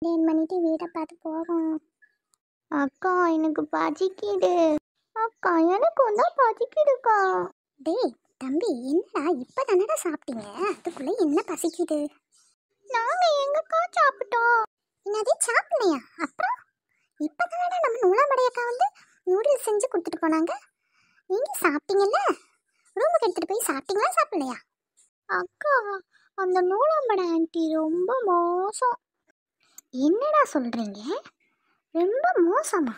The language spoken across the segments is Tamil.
க்ளீன் பண்ணிட்டு வீட்டை பார்த்து போகும் அக்கா எனக்கு பசிக்குது அக்கா எனக்கு தான் பசிக்குதுக்கா டேய் தம்பி என்ன இப்போ தானடா சாப்பிட்டீங்க அதுக்குள்ளே என்ன பசிக்குது நாங்கள் எங்கக்கா சாப்பிட்டோம் என்னது சாப்பிடலையா அப்புறம் இப்போ தானடா நம்ம நூலாமடையக்கா வந்து நூடுல்ஸ் செஞ்சு கொடுத்துட்டு போனாங்க நீங்கள் சாப்பிட்டீங்கல்ல ரூமுக்கு எடுத்துகிட்டு போய் சாப்பிட்டீங்களா சாப்பிடலையா அக்கா அந்த நூலாம்பட ஆண்டி ரொம்ப மோசம் என்னடா சொல்கிறீங்க ரொம்ப மோசமா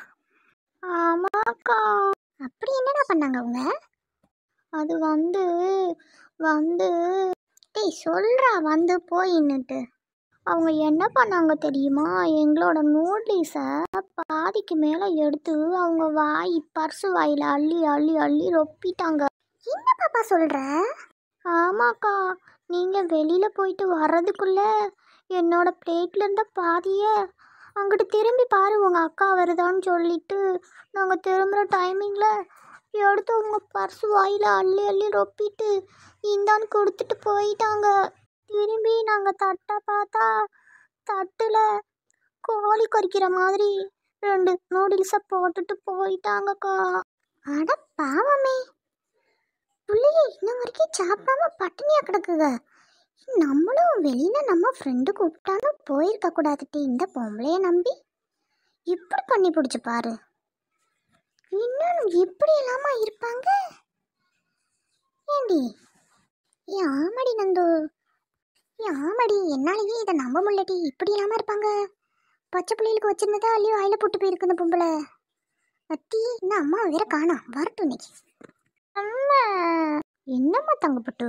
ஆமாக்கா அப்படி என்னடா பண்ணாங்க அவங்க அது வந்து வந்து டேய் சொல்கிறா வந்து போயின்னுட்டு அவங்க என்ன பண்ணாங்க தெரியுமா எங்களோட நோட்டீஸை பாதிக்கு மேலே எடுத்து அவங்க வாய் பர்சு வாயில் அள்ளி அள்ளி அள்ளி ரொப்பிட்டாங்க என்ன பாப்பா சொல்கிற ஆமாக்கா நீங்கள் வெளியில் போயிட்டு வர்றதுக்குள்ளே என்னோட பிளேட்ல இருந்த பாதியை அங்கிட்டு திரும்பி பாரு உங்க அக்கா வருதான்னு சொல்லிட்டு நாங்கள் திரும்புகிற டைமிங்கில் எடுத்து உங்கள் பர்ஸ் வாயில் அள்ளி அள்ளி ரொப்பிட்டு இந்தான்னு கொடுத்துட்டு போயிட்டாங்க திரும்பி நாங்கள் தட்டை பார்த்தா தட்டில் கோழி கொறிக்கிற மாதிரி ரெண்டு நூடுல்ஸை போட்டுட்டு போயிட்டாங்கக்கா அட பாவமே பிள்ளையே இன்ன வரைக்கும் சாப்பிடாம பட்டினியாக கிடக்குங்க நம்மளும் வெளியில நம்ம ஃப்ரெண்டு கூப்பிட்டாலும் போயிருக்க கூடாதுட்டு இந்த பொம்பளைய நம்பி இப்படி பண்ணி பிடிச்சி பாரு இன்னும் இப்படி இல்லாம இருப்பாங்க ஏண்டி ஏ ஆமாடி நந்து ஏ ஆமாடி என்னாலேயே இதை நம்ப முடியலடி இப்படி இல்லாம இருப்பாங்க பச்சை பிள்ளைகளுக்கு வச்சிருந்ததா அல்லையோ ஆயில போட்டு போயிருக்கு இந்த பொம்பளை அத்தி என்ன அம்மா வேற காணாம் வரட்டும் இன்னைக்கு அம்மா என்னம்மா தங்கப்பட்டு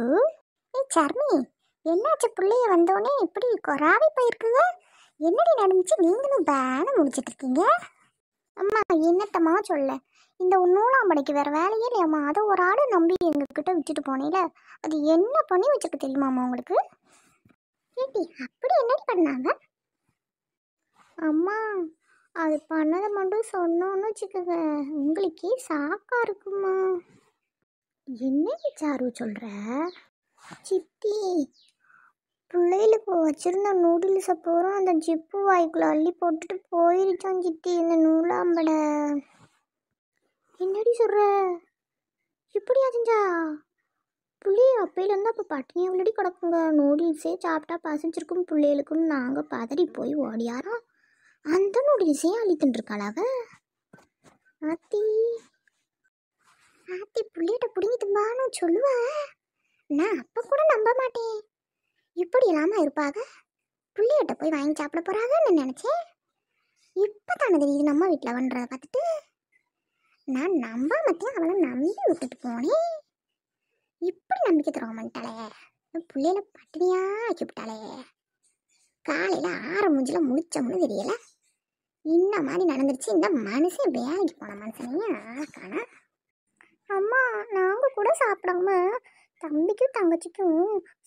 ஏ சர்மி என்னாச்சு பிள்ளைய வந்தோடனே இப்படி கொராவி போயிருக்குங்க என்னடி நடந்துச்சு நீங்களும் பேன முடிச்சிட்டு இருக்கீங்க அம்மா என்னத்தம்மா சொல்ல இந்த நூலாம் படைக்கு வேற வேலையே இல்லையம்மா அதை ஒரு ஆடு நம்பி எங்ககிட்ட விட்டுட்டு போனேல அது என்ன பண்ணி வச்சிருக்கு தெரியுமாம்மா உங்களுக்கு ஏட்டி அப்படி என்னடி பண்ணாங்க அம்மா அது பண்ணதை மட்டும் சொன்னோன்னு வச்சுக்கோங்க உங்களுக்கே சாக்கா இருக்குமா என்ன சாரு சொல்கிற சித்தி பிள்ளைகளுக்கு வச்சுருந்த நூடுல்ஸை அப்புறம் அந்த ஜிப்பு வாய்க்குள்ளே அள்ளி போட்டுட்டு போயிருச்சான் சித்தி இந்த நூலாம்பட என்னடி சொல்கிற இப்படியா செஞ்சா புள்ளி அப்பையிலேருந்து அப்போ பட்டினி உள்ளடி கிடக்குங்க நூடுல்ஸே சாப்பிட்டா பசிச்சிருக்கும் பிள்ளைகளுக்கும் நாங்கள் பதறி போய் ஓடியாரோம் அந்த நூடுல்ஸே அள்ளி தின்றுருக்காளாவ ஆத்தி ஆத்தி புள்ளியிட்ட பிடிங்கிட்டும்பான்னு சொல்லுவேன் நான் அப்போ கூட நம்ப மாட்டேன் இப்படி இல்லாமல் இருப்பாங்க புள்ளியிட்ட போய் வாங்கி சாப்பிட போகிறாங்கன்னு நினச்சேன் இப்போ தானே தெரியுது நம்ம வீட்டில் பண்ணுறத பார்த்துட்டு நான் நம்பாமத்தையும் அவளை நம்பி விட்டுட்டு போனேன் இப்படி நம்பிக்கை தரோம் பண்ணிட்டாளே பிள்ளையில பட்டினியாக ஆக்கிவிட்டாளே காலையில் ஆற மூஞ்சில் முடிச்சோம்னு தெரியல இந்த மாதிரி நடந்துருச்சு இந்த மனுஷன் வேலைக்கு போன மனுஷனையும் காண அம்மா நாங்கள் கூட சாப்பிடாம தம்பிக்கும் தங்கச்சிக்கும்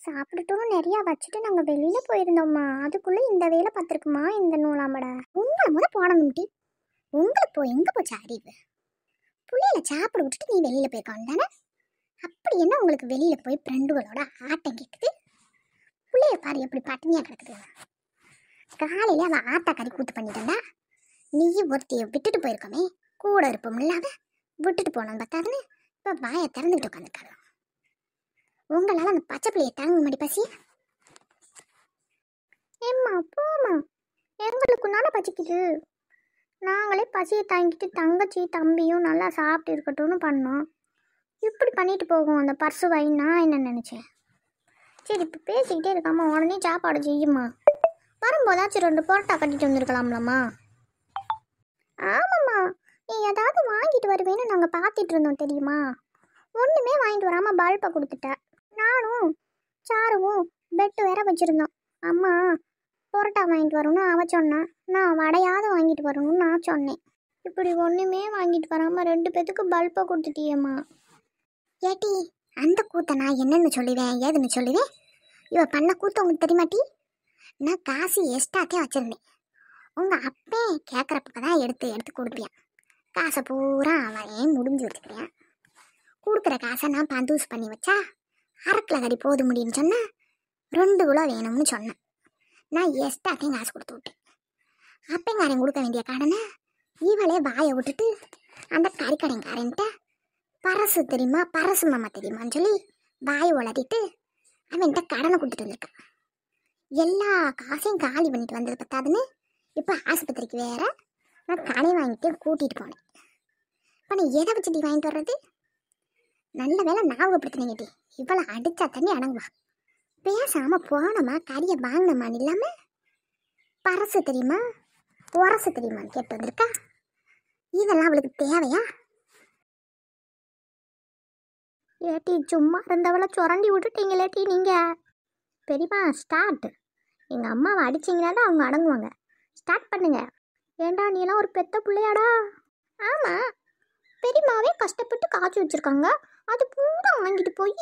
சாப்பிட்டுட்டும் நிறையா வச்சுட்டு நாங்கள் வெளியில் போயிருந்தோம்மா அதுக்குள்ளே இந்த வேலை பார்த்துருக்குமா இந்த நூலாமட உங்களை முத போடணும்டி உங்களை போய் எங்கே போச்சு அறிவு புள்ளையில சாப்பிட விட்டுட்டு நீ வெளியில் போயிருக்கான் தானே அப்படி என்ன உங்களுக்கு வெளியில் போய் ஃப்ரெண்டுகளோட ஆட்டம் கேட்குது புள்ளைய பாரு எப்படி பட்டினியாக கிடக்குது காலையில் அவள் ஆட்டா கறி கூத்து பண்ணிட்டா நீ ஒருத்தையை விட்டுட்டு போயிருக்கோமே கூட இருப்போம் இல்லாத விட்டுட்டு போனோம் பார்த்தாதுன்னு இப்போ வாயை திறந்துக்கிட்டு உட்காந்துருக்காங்க உங்களால் அந்த பச்சை பிள்ளையை தாங்க மாட்டி பசி ஏம்மா போமா எங்களுக்கு நானே பசிக்குது நாங்களே பசியை தாங்கிட்டு தங்கச்சி தம்பியும் நல்லா சாப்பிட்டு இருக்கட்டும்னு பண்ணோம் இப்படி பண்ணிட்டு போகும் அந்த பர்சு வாயின்னா என்ன நினச்சேன் சரி இப்போ பேசிக்கிட்டே இருக்காம உடனே சாப்பாடு செய்யுமா வரும்போதாச்சும் ரெண்டு பரோட்டா கட்டிட்டு வந்திருக்கலாம்லம்மா ஆமாம்மா நீ ஏதாவது வாங்கிட்டு வருவேன்னு நாங்கள் பார்த்துட்டு இருந்தோம் தெரியுமா ஒன்றுமே வாங்கிட்டு வராமல் பல்பை கொடுத்துட்டேன் சாருவும் பெட்டு வேற வச்சுருந்தோம் அம்மா பரோட்டா வாங்கிட்டு வரணும்னு அவ சொன்னான் நான் வடையாவது வாங்கிட்டு வரணும்னு நான் சொன்னேன் இப்படி ஒன்றுமே வாங்கிட்டு வராமல் ரெண்டு பேத்துக்கு பல்பை கொடுத்துட்டியம்மா ஏட்டி அந்த கூத்தை நான் என்னென்னு சொல்லுவேன் ஏதுன்னு சொல்லுவேன் இவ பண்ண கூத்த உங்களுக்கு தெரியுமாட்டி நான் காசு எஸ்டாத்தே வச்சுருந்தேன் உங்கள் அப்பே கேட்குற தான் எடுத்து எடுத்து கொடுப்பேன் காசை பூரா அவன் முடிஞ்சு வச்சுக்கிறேன் கொடுக்குற காசை நான் பந்தூஸ் பண்ணி வச்சா அரைக்கில கடி போது முடியும்னு சொன்னால் ரெண்டு கிலோ வேணும்னு சொன்னேன் நான் எஸ்ட்டா அத்தையும் காசு கொடுத்து விட்டேன் அப்பங்காரன் கொடுக்க வேண்டிய கடனை இவளே வாயை விட்டுட்டு அந்த கறிக்கடைக்காரன்ட்ட பரசு தெரியுமா பரசு மாமா தெரியுமான்னு சொல்லி வாய் அவன் அவன்கிட்ட கடனை கொடுத்துட்டு வந்திருக்கான் எல்லா காசையும் காலி பண்ணிட்டு வந்தது பத்தாதுன்னு இப்போ ஆஸ்பத்திரிக்கு வேற நான் கடை வாங்கிட்டு கூட்டிகிட்டு போனேன் இப்போ நான் எதை வச்சுட்டு வாங்கிட்டு வர்றது நல்ல வேலை ஞாபகப்படுத்தினீங்க டி இவ்வளோ அடிச்சா தண்ணி அடங்குவா பேசாமல் போனோமா கறியை வாங்கினோமா இல்லாமல் பரசு தெரியுமா உரசு தெரியுமா கேட்டு வந்திருக்கா இதெல்லாம் அவளுக்கு தேவையா ஏட்டி சும்மா இருந்தவளை சுரண்டி விட்டுட்டீங்களேட்டி நீங்கள் பெரியமா ஸ்டார்ட் எங்கள் அம்மாவை அடிச்சிங்கன்னா தான் அவங்க அடங்குவாங்க ஸ்டார்ட் பண்ணுங்க ஏண்டா நீலாம் ஒரு பெத்த பிள்ளையாடா ஆமாம் பெரியமாவே கஷ்டப்பட்டு காய்ச்சி வச்சுருக்காங்க அது பூரா வாங்கிட்டு போய்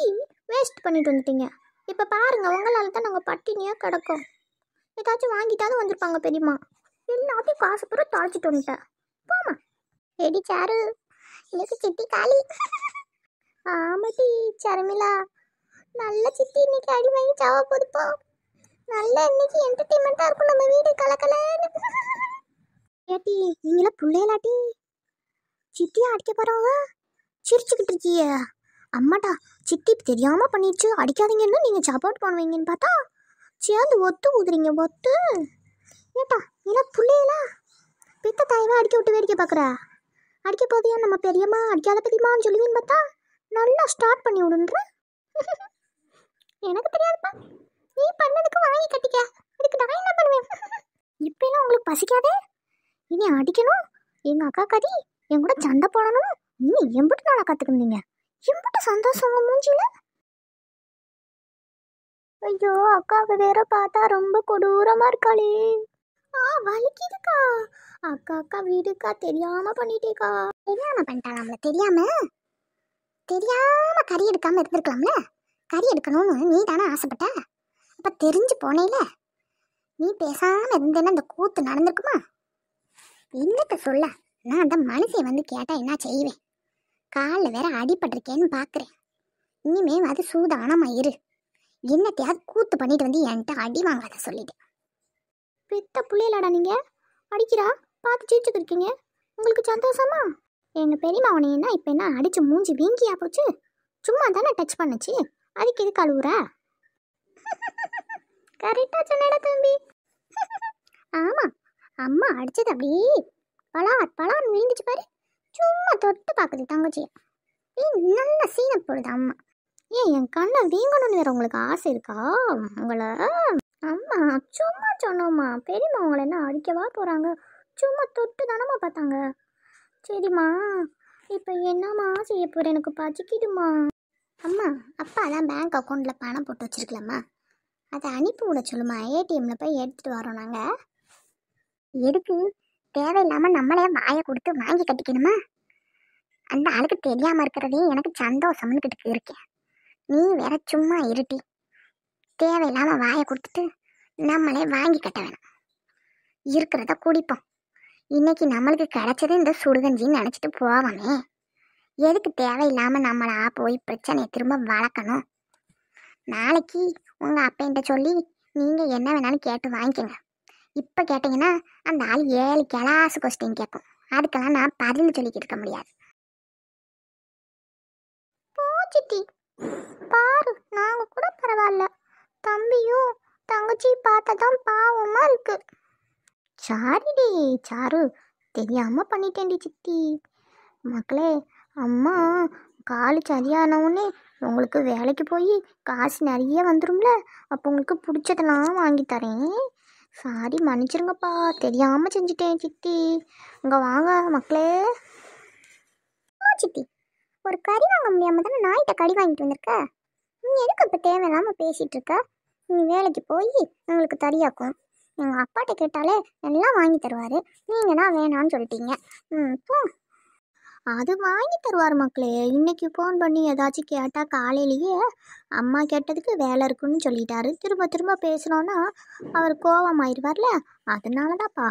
வேஸ்ட் பண்ணிட்டு வந்துட்டீங்க இப்போ பாருங்கள் உங்களால் தான் நாங்கள் பட்டினியாக கிடக்கோம் ஏதாச்சும் வாங்கிட்டாலும் வந்திருப்பாங்க பெரியம்மா எல்லாத்தையும் காசு பூரா தொலைச்சிட்டு வந்துட்டேன் போமா ஏடி சாரு இன்னைக்கு சிட்டி காலி ஆமாட்டி சரமிலா நல்ல சிட்டி இன்னைக்கு அடி வாங்கி சாவ போதுப்போ நல்ல இன்னைக்கு என்டர்டைன்மெண்ட்டாக இருக்கும் நம்ம வீடு கலக்கலன்னு ஏட்டி நீங்களாம் பிள்ளைகளாட்டி சித்தியாக அடிக்க போகிறவங்க சிரிச்சுக்கிட்டு இருக்கியே அம்மாடா சித்தி தெரியாமல் பண்ணிடுச்சு அடிக்காதீங்கன்னு நீங்கள் சப்போர்ட் பண்ணுவீங்கன்னு பார்த்தா சேர்ந்து ஒத்து ஊதுறீங்க ஒத்து ஏட்டா இல்லை புள்ளையில பித்த தாயவே அடிக்க விட்டு வேடிக்கை பார்க்குற அடிக்க போதையா நம்ம பெரியம்மா அடிக்காத பெரியம்மான்னு சொல்லுவீங்கன்னு பார்த்தா நல்லா ஸ்டார்ட் பண்ணி விடுன்ற எனக்கு தெரியாதுப்பா நீ பண்ணதுக்கு வாங்கி கட்டிக்க அதுக்கு நான் என்ன பண்ணுவேன் இப்போ உங்களுக்கு பசிக்காதே இனி அடிக்கணும் எங்கள் அக்கா கதி என் கூட சண்டை போடணும் இன்னும் எம்பிட்டு நாளாக கற்றுக்கினீங்க எம்பிட்டு சந்தோஷம் உங்கள் மூஞ்சியில் ஐயோ அக்காவை வேற பார்த்தா ரொம்ப கொடூரமாக இருக்காளே ஆ வலிக்குதுக்கா அக்கா அக்கா வீடுக்கா தெரியாம பண்ணிட்டேக்கா தெரியாம பண்ணிட்டாளாம்ல தெரியாம தெரியாம கறி எடுக்காம இருந்திருக்கலாம்ல கறி எடுக்கணும்னு நீ தானே ஆசைப்பட்ட அப்ப தெரிஞ்சு போனேல நீ பேசாம இருந்தேன்னா அந்த கூத்து நடந்திருக்குமா என்னத்த சொல்ல நான் அந்த மனுஷன் வந்து கேட்டா என்ன செய்வேன் காலில் வேற அடிபட்டிருக்கேன்னு பார்க்குறேன் இனிமே அது சூதானமாக இரு என்னத்தையா கூத்து பண்ணிட்டு வந்து என்கிட்ட அடி வாங்காத சொல்லிடு பெத்த பிள்ளையிலடா நீங்கள் அடிக்கிறா பார்த்து சிரிச்சுட்டு இருக்கீங்க உங்களுக்கு சந்தோஷமா எங்கள் பெரியம்மா உனையன்னா இப்போ என்ன அடித்து மூஞ்சி வீங்கியா போச்சு சும்மா தானே டச் பண்ணுச்சு அதுக்கு எதுக்கு கழுவுறா கரெக்டாக சொன்னடா தம்பி ஆமாம் அம்மா அடிச்சது அப்படியே பலா பலான்னு விழுந்துச்சு பாரு சும்மா தொட்டு பார்க்குது தங்கச்சியை நல்ல சீனை போடுது அம்மா ஏன் என் கண்ணை வீங்கணும்னு வேற உங்களுக்கு ஆசை இருக்கா உங்களை அம்மா சும்மா சொன்னோம்மா பெரியம்மா உங்களை என்ன அடிக்கவா போகிறாங்க சும்மா தொட்டு தானம்மா பார்த்தாங்க சரிம்மா இப்போ என்னம்மா செய்ய போகிற எனக்கு பச்சிக்கிடுமா அம்மா அப்பா தான் பேங்க் அக்கௌண்ட்டில் பணம் போட்டு வச்சுருக்கலாம்மா அதை அனுப்பி விட சொல்லுமா ஏடிஎம்மில் போய் எடுத்துகிட்டு வரோம் நாங்கள் எதுக்கு தேவையில்லாமல் நம்மளே வாயை கொடுத்து வாங்கி கட்டிக்கணுமா அந்த ஆளுக்கு தெரியாமல் இருக்கிறதே எனக்கு சந்தோஷம்னு கிட்ட இருக்கேன் நீ வேற சும்மா இருட்டி தேவையில்லாமல் வாயை கொடுத்துட்டு நம்மளே வாங்கி கட்ட வேணும் இருக்கிறத குடிப்போம் இன்னைக்கு நம்மளுக்கு கிடைச்சது இந்த சுடுகஞ்சின்னு நினச்சிட்டு போவோமே எதுக்கு தேவையில்லாமல் நம்மளா போய் பிரச்சனையை திரும்ப வளர்க்கணும் நாளைக்கு உங்கள் அப்பன்ட்ட சொல்லி நீங்கள் என்ன வேணாலும் கேட்டு வாங்கிக்கோங்க இப்போ கேட்டிங்கன்னா அந்த ஆள் ஏழு கிளாஸ் கொஸ்டின் கேட்கும் அதுக்கெல்லாம் நான் பதில் சொல்லிக்கிட்டு இருக்க முடியாது போச்சிட்டி பாரு நாங்கள் கூட பரவாயில்ல தம்பியும் தங்கச்சி பார்த்தா தான் பாவமாக இருக்கு சாரிடி சாரு தெரியாமல் பண்ணிட்டேன்டி சித்தி மக்களே அம்மா கால் சரியானவுடனே உங்களுக்கு வேலைக்கு போய் காசு நிறைய வந்துடும்ல அப்போ உங்களுக்கு பிடிச்சதெல்லாம் வாங்கி தரேன் சாரி மன்னிச்சிருங்கப்பா தெரியாமல் செஞ்சுட்டேன் சித்தி இங்கே வாங்க மக்களே ஆ சித்தி ஒரு கறி வாங்க முடியாமல் தானே நாய்கிட்ட கறி வாங்கிட்டு வந்திருக்க நீ எதுக்கு இப்போ தேவையில்லாமல் பேசிகிட்ருக்க இருக்க நீ வேலைக்கு போய் எங்களுக்கு தரியாக்கும் எங்கள் அப்பாட்ட கேட்டாலே எல்லாம் வாங்கி தருவார் நீங்கள் தான் வேணான்னு சொல்லிட்டீங்க ம் போ அது வாங்கி தருவார் மக்களே இன்னைக்கு ஃபோன் பண்ணி ஏதாச்சும் கேட்டால் காலையிலேயே அம்மா கேட்டதுக்கு வேலை இருக்குன்னு சொல்லிட்டாரு திரும்ப திரும்ப பேசுனோன்னா அவர் கோபமாயிருவார்ல அதனால தான்ப்பா